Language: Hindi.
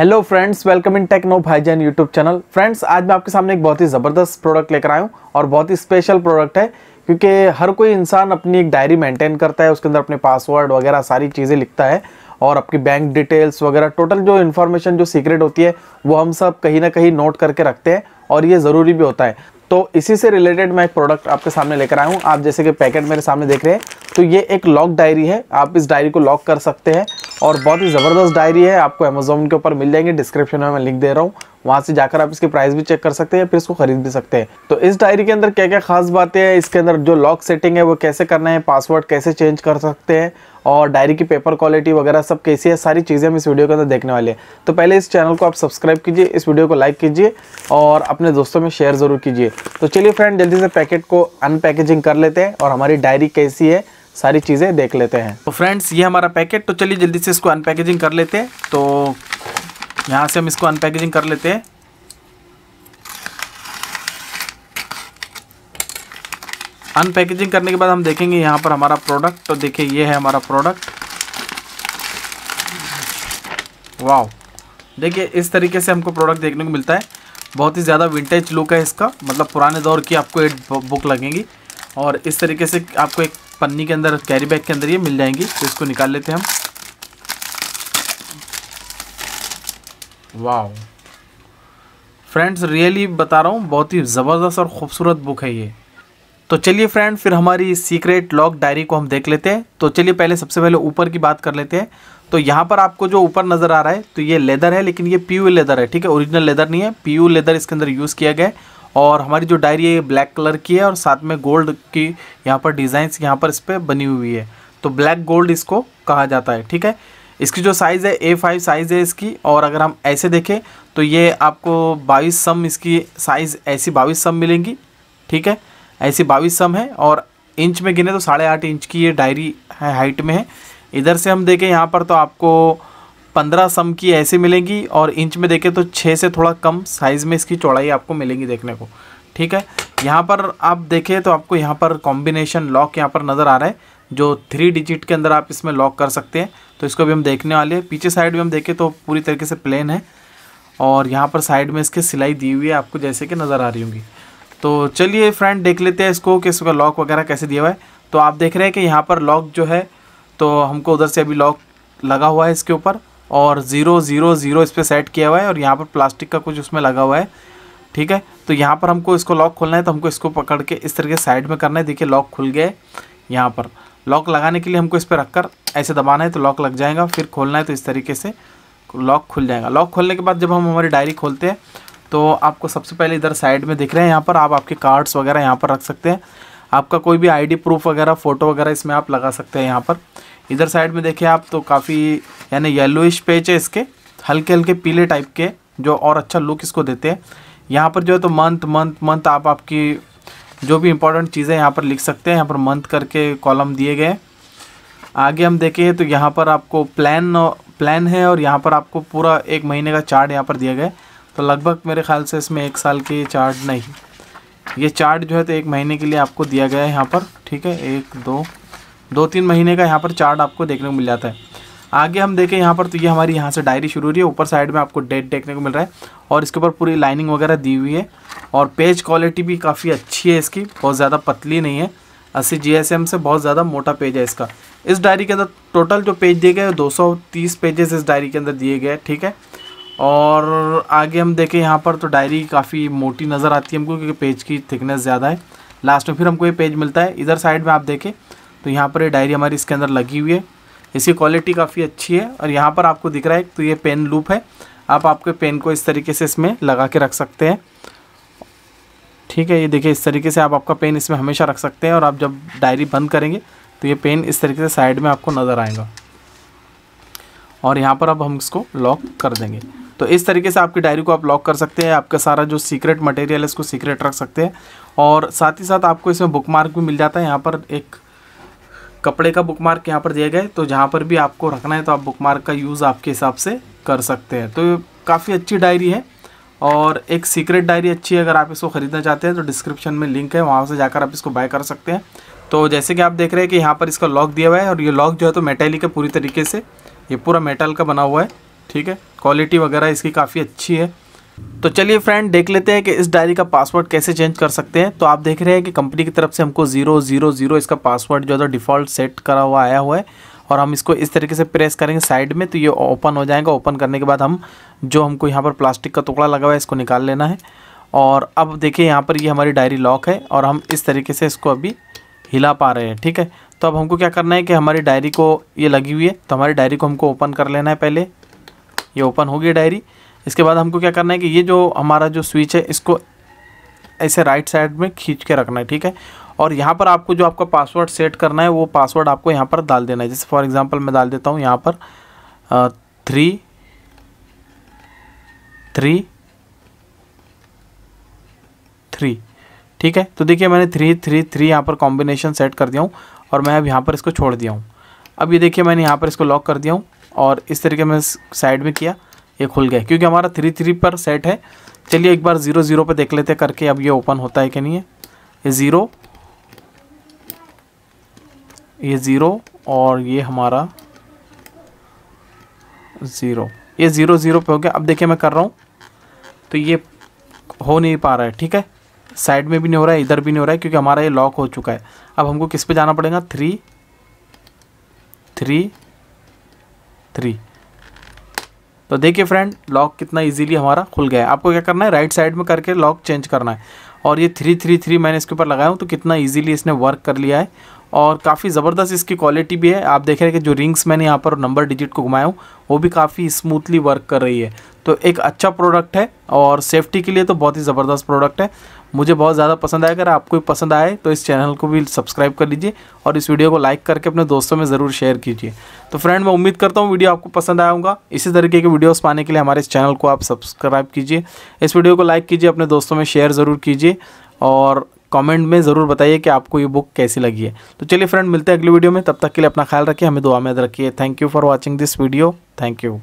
hello friends welcome in techno Bhaijaan YouTube channel friends आज मैं आपके सामने एक बहुत ही ज़बरदस्त प्रोडक्ट लेकर आया हूँ और बहुत ही स्पेशल प्रोडक्ट है क्योंकि हर कोई इंसान अपनी एक डायरी मेंटेन करता है उसके अंदर अपने पासवर्ड वगैरह सारी चीज़ें लिखता है और आपकी बैंक डिटेल्स वगैरह टोटल जो इन्फॉर्मेशन जो सीक्रेट होती है वो हम सब कहीं ना कहीं नोट करके रखते हैं और ये ज़रूरी भी होता है तो इसी से रिलेटेड मैं एक प्रोडक्ट आपके सामने लेकर आया हूँ आप जैसे कि पैकेट मेरे सामने देख रहे हैं तो ये एक लॉक डायरी है आप इस डायरी को लॉक कर सकते हैं और बहुत ही ज़बरदस्त डायरी है आपको अमेजोन के ऊपर मिल जाएंगे डिस्क्रिप्शन में मैं लिंक दे रहा हूँ वहाँ से जाकर आप इसकी प्राइस भी चेक कर सकते हैं या फिर इसको खरीद भी सकते हैं तो इस डायरी के अंदर क्या क्या खास बातें हैं इसके अंदर जो लॉक सेटिंग है वो कैसे करना है पासवर्ड कैसे चेंज कर सकते हैं और डायरी की पेपर क्वालिटी वगैरह सब कैसी है सारी चीज़ें हम इस वीडियो के अंदर देखने वाले हैं तो पहले इस चैनल को आप सब्सक्राइब कीजिए इस वीडियो को लाइक कीजिए और अपने दोस्तों में शेयर ज़रूर कीजिए तो चलिए फ्रेंड जल्दी से पैकेट को अनपैकेजिंग कर लेते हैं और हमारी डायरी कैसी है सारी चीज़ें देख लेते हैं तो फ्रेंड्स ये हमारा पैकेट तो चलिए जल्दी से इसको अनपैकेजिंग कर लेते हैं तो यहाँ से हम इसको अनपैकेजिंग कर लेते हैं अनपैकेजिंग करने के बाद हम देखेंगे यहाँ पर हमारा प्रोडक्ट तो देखिए ये है हमारा प्रोडक्ट वाओ देखिए इस तरीके से हमको प्रोडक्ट देखने को मिलता है बहुत ही ज़्यादा विंटेज लुक है इसका मतलब पुराने दौर की आपको एक बुक लगेंगी और इस तरीके से आपको एक पन्नी के अंदर कैरी बैग के अंदर ये मिल जाएंगी तो इसको निकाल लेते हैं हम वाह फ्रेंड्स रियली बता रहा हूँ बहुत ही ज़बरदस्त और ख़ूबसूरत बुक है ये तो चलिए फ्रेंड फिर हमारी सीक्रेट लॉक डायरी को हम देख लेते हैं तो चलिए पहले सबसे पहले ऊपर की बात कर लेते हैं तो यहाँ पर आपको जो ऊपर नज़र आ रहा है तो ये लेदर है लेकिन ये पी लेदर है ठीक है ओरिजिनल लेदर नहीं है पी लेदर इसके अंदर यूज़ किया गया है और हमारी जो डायरी है ये ब्लैक कलर की है और साथ में गोल्ड की यहाँ पर डिज़ाइंस यहाँ पर इस पर बनी हुई है तो ब्लैक गोल्ड इसको कहा जाता है ठीक है इसकी जो साइज़ है ए फाइव साइज़ है इसकी और अगर हम ऐसे देखें तो ये आपको बाईस सम इसकी साइज़ ऐसी बाईस सम मिलेंगी ठीक है ऐसी बाईस सम है और इंच में गिने तो साढ़े आठ इंच की ये डायरी है हाइट में है इधर से हम देखें यहाँ पर तो आपको पंद्रह सम की ऐसी मिलेगी और इंच में देखें तो छः से थोड़ा कम साइज़ में इसकी चौड़ाई आपको मिलेंगी देखने को ठीक है यहाँ पर आप देखें तो आपको यहाँ पर कॉम्बिनेशन लॉक यहाँ पर नज़र आ रहा है जो थ्री डिजिट के अंदर आप इसमें लॉक कर सकते हैं तो इसको भी हम देखने वाले हैं पीछे साइड में हम देखें तो पूरी तरीके से प्लेन है और यहाँ पर साइड में इसकी सिलाई दी हुई है आपको जैसे कि नज़र आ रही होंगी तो चलिए फ्रेंड देख लेते हैं इसको कि इसका लॉक वगैरह कैसे दिया हुआ है तो आप देख रहे हैं कि यहाँ पर लॉक जो है तो हमको उधर से अभी लॉक लगा हुआ है इसके ऊपर और ज़ीरो ज़ीरो ज़ीरो इस पर सेट किया हुआ है और यहाँ पर प्लास्टिक का कुछ उसमें लगा हुआ है ठीक है तो यहाँ पर हमको इसको लॉक खोलना है तो हमको इसको पकड़ के इस तरीके साइड में करना है देखिए लॉक खुल गए यहाँ पर लॉक लगाने के लिए हमको इस पर रख कर ऐसे दबाना है तो लॉक लग जाएगा फिर खोलना है तो इस तरीके से लॉक खुल जाएगा लॉक खोलने के बाद जब हम हमारी डायरी खोलते हैं तो आपको सबसे पहले इधर साइड में दिख रहे हैं यहाँ पर आप आपके कार्ड्स वगैरह यहाँ पर रख सकते हैं आपका कोई भी आईडी प्रूफ वगैरह फ़ोटो वगैरह इसमें आप लगा सकते हैं यहाँ पर इधर साइड में देखिए आप तो काफ़ी यानी येलोइश पेज है इसके हल्के हल्के पीले टाइप के जो और अच्छा लुक इसको देते हैं यहाँ पर जो है तो मंथ मंथ मंथ आप आपकी जो भी इंपॉर्टेंट चीज़ें यहाँ पर लिख सकते हैं यहाँ पर मंथ करके कॉलम दिए गए आगे हम देखें तो यहाँ पर आपको प्लान प्लान है और यहाँ पर आपको पूरा एक महीने का चार्ट यहाँ पर दिया गया तो लगभग मेरे ख्याल से इसमें एक साल के चार्ट नहीं ये चार्ट जो है तो एक महीने के लिए आपको दिया गया है यहाँ पर ठीक है एक दो दो तीन महीने का यहाँ पर चार्ट आपको देखने को मिल जाता है आगे हम देखें यहाँ पर तो ये यह हमारी यहाँ से डायरी शुरू हो रही है ऊपर साइड में आपको डेट देखने को मिल रहा है और इसके ऊपर पूरी लाइनिंग वगैरह दी हुई है और पेज क्वालिटी भी काफ़ी अच्छी है इसकी बहुत ज़्यादा पतली नहीं है अस्सी जी से बहुत ज़्यादा मोटा पेज है इसका इस डायरी के अंदर टोटल जो पेज दिए गए दो सौ पेजेस इस डायरी के अंदर दिए गए ठीक है और आगे हम देखें यहाँ पर तो डायरी काफ़ी मोटी नज़र आती है हमको क्योंकि पेज की थिकनेस ज़्यादा है लास्ट में फिर हमको ये पेज मिलता है इधर साइड में आप देखें तो यहाँ पर ये डायरी हमारी इसके अंदर लगी हुई है इसकी क्वालिटी काफ़ी अच्छी है और यहाँ पर आपको दिख रहा है तो ये पेन लूप है आप आपके पेन को इस तरीके से इसमें लगा के रख सकते हैं ठीक है ये देखिए इस तरीके से आप आपका पेन इसमें हमेशा रख सकते हैं और आप जब डायरी बंद करेंगे तो ये पेन इस तरीके से साइड में आपको नज़र आएगा और यहाँ पर अब हम इसको लॉक कर देंगे तो इस तरीके से आपकी डायरी को आप लॉक कर सकते हैं आपका सारा जो सीक्रेट मटेरियल है इसको सीक्रेट रख सकते हैं और साथ ही साथ आपको इसमें बुक मार्क भी मिल जाता है यहाँ पर एक कपड़े का बुक मार्क यहाँ पर दिया गया है तो जहाँ पर भी आपको रखना है तो आप बुक मार्क का यूज़ आपके हिसाब से कर सकते हैं तो काफ़ी अच्छी डायरी है और एक सीक्रेट डायरी अच्छी है अगर आप इसको ख़रीदना चाहते हैं तो डिस्क्रिप्शन में लिंक है वहाँ से जाकर आप इसको बाय कर सकते हैं तो जैसे कि आप देख रहे हैं कि यहाँ पर इसका लॉक दिया हुआ है और ये लॉक जो है तो मेटेलिक है पूरी तरीके से ये पूरा मेटल का बना हुआ है ठीक है क्वालिटी वगैरह इसकी काफ़ी अच्छी है तो चलिए फ्रेंड देख लेते हैं कि इस डायरी का पासवर्ड कैसे चेंज कर सकते हैं तो आप देख रहे हैं कि कंपनी की तरफ से हमको जीरो जीरो जीरो इसका पासवर्ड जो है डिफ़ॉल्ट सेट करा हुआ आया हुआ है और हम इसको इस तरीके से प्रेस करेंगे साइड में तो ये ओपन हो जाएगा ओपन करने के बाद हम जो हमको यहाँ पर प्लास्टिक का टुकड़ा लगा हुआ है इसको निकाल लेना है और अब देखिए यहाँ पर ये यह हमारी डायरी लॉक है और हम इस तरीके से इसको अभी हिला पा रहे हैं ठीक है तो अब हमको क्या करना है कि हमारी डायरी को ये लगी हुई है तो हमारी डायरी को हमको ओपन कर लेना है पहले ये ओपन होगी डायरी इसके बाद हमको क्या करना है कि ये जो हमारा जो स्विच है इसको ऐसे राइट साइड में खींच के रखना है ठीक है और यहाँ पर आपको जो आपका पासवर्ड सेट करना है वो पासवर्ड आपको यहाँ पर डाल देना है जैसे फॉर एग्ज़ाम्पल मैं डाल देता हूँ यहाँ पर थ्री थ्री थ्री ठीक है तो देखिए मैंने थ्री थ्री थ्री यहाँ पर कॉम्बिनेशन सेट कर दिया हूँ और मैं अब यहाँ पर इसको छोड़ दिया हूँ अब ये देखिए मैंने यहाँ पर इसको लॉक कर दिया हूँ और इस तरीके में साइड में किया ये खुल गया क्योंकि हमारा थ्री थ्री पर सेट है चलिए एक बार ज़ीरो ज़ीरो पर देख लेते करके अब ये ओपन होता है कि नहीं है ये ज़ीरो ये ज़ीरो और ये हमारा ज़ीरो ये ज़ीरो ज़ीरो पे हो गया अब देखिए मैं कर रहा हूँ तो ये हो नहीं पा रहा है ठीक है साइड में भी नहीं हो रहा है इधर भी नहीं हो रहा है क्योंकि हमारा ये लॉक हो चुका है अब हमको किस पे जाना पड़ेगा थ्री थ्री थ्री तो देखिए फ्रेंड लॉक कितना इजीली हमारा खुल गया है आपको क्या करना है राइट साइड में करके लॉक चेंज करना है और ये थ्री थ्री थ्री मैंने इसके ऊपर लगाया हूँ तो कितना इजीली इसने वर्क कर लिया है और काफ़ी ज़बरदस्त इसकी क्वालिटी भी है आप देख रहे हैं कि जो रिंग्स मैंने यहाँ पर नंबर डिजिट को घुमाया हूँ वो भी काफ़ी स्मूथली वर्क कर रही है तो एक अच्छा प्रोडक्ट है और सेफ्टी के लिए तो बहुत ही ज़बरदस्त प्रोडक्ट है मुझे बहुत ज़्यादा पसंद आया अगर आपको भी पसंद आए तो इस चैनल को भी सब्सक्राइब कर लीजिए और इस वीडियो को लाइक करके अपने दोस्तों में ज़रूर शेयर कीजिए तो फ्रेंड मैं उम्मीद करता हूँ वीडियो आपको पसंद आया इसी तरीके के वीडियोस पाने के लिए हमारे इस चैनल को आप सब्सक्राइब कीजिए इस वीडियो को लाइक कीजिए अपने दोस्तों में शेयर ज़रूर कीजिए और कमेंट में ज़रूर बताइए कि आपको ये बुक कैसी लगी है तो चलिए फ्रेंड मिलते हैं अगली वीडियो में तब तक के लिए अपना ख्याल रखिए हमें दुआ में याद रखिए thank you for watching this video thank you